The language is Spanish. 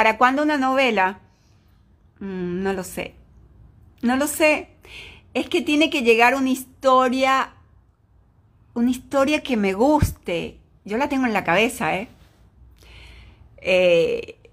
¿Para cuándo una novela? Mm, no lo sé. No lo sé. Es que tiene que llegar una historia, una historia que me guste. Yo la tengo en la cabeza, ¿eh? eh